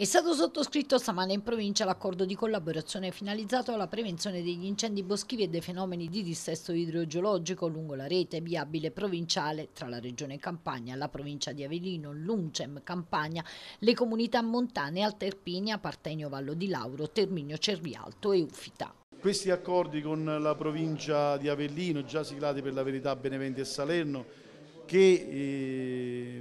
È stato sottoscritto stamane in provincia l'accordo di collaborazione finalizzato alla prevenzione degli incendi boschivi e dei fenomeni di dissesto idrogeologico lungo la rete viabile provinciale tra la regione Campania, la provincia di Avellino, l'Uncem Campania, le comunità montane Alterpinia, Partenio Vallo di Lauro, Terminio Cervialto e Ufita. Questi accordi con la provincia di Avellino, già siglati per la verità Benevento e Salerno, che eh,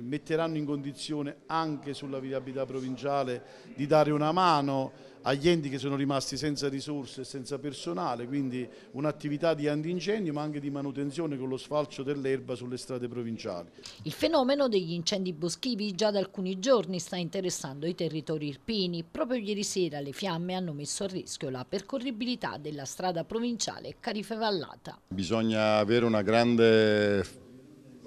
metteranno in condizione anche sulla viabilità provinciale di dare una mano agli enti che sono rimasti senza risorse e senza personale, quindi un'attività di antincendio ma anche di manutenzione con lo sfalcio dell'erba sulle strade provinciali. Il fenomeno degli incendi boschivi già da alcuni giorni sta interessando i territori irpini. Proprio ieri sera le fiamme hanno messo a rischio la percorribilità della strada provinciale Carifevallata. Bisogna avere una grande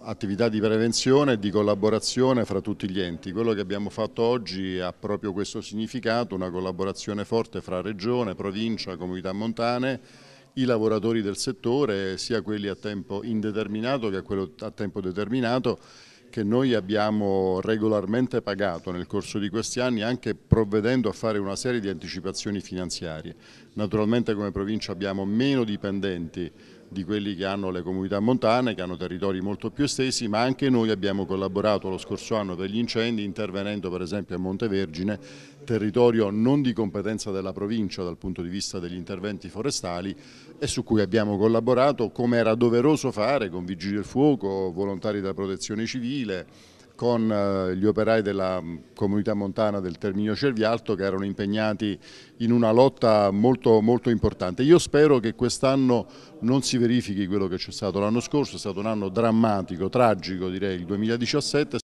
attività di prevenzione e di collaborazione fra tutti gli enti. Quello che abbiamo fatto oggi ha proprio questo significato, una collaborazione forte fra regione, provincia, comunità montane, i lavoratori del settore, sia quelli a tempo indeterminato che quelli a tempo determinato, che noi abbiamo regolarmente pagato nel corso di questi anni anche provvedendo a fare una serie di anticipazioni finanziarie. Naturalmente come provincia abbiamo meno dipendenti di quelli che hanno le comunità montane, che hanno territori molto più estesi, ma anche noi abbiamo collaborato lo scorso anno per gli incendi intervenendo per esempio a Montevergine, territorio non di competenza della provincia dal punto di vista degli interventi forestali e su cui abbiamo collaborato come era doveroso fare con vigili del fuoco, volontari della protezione civile, con eh, gli operai della mm, comunità montana del Terminio Cervialto che erano impegnati in una lotta molto, molto importante. Io spero che quest'anno non si verifichi quello che c'è stato l'anno scorso, è stato un anno drammatico, tragico direi, il 2017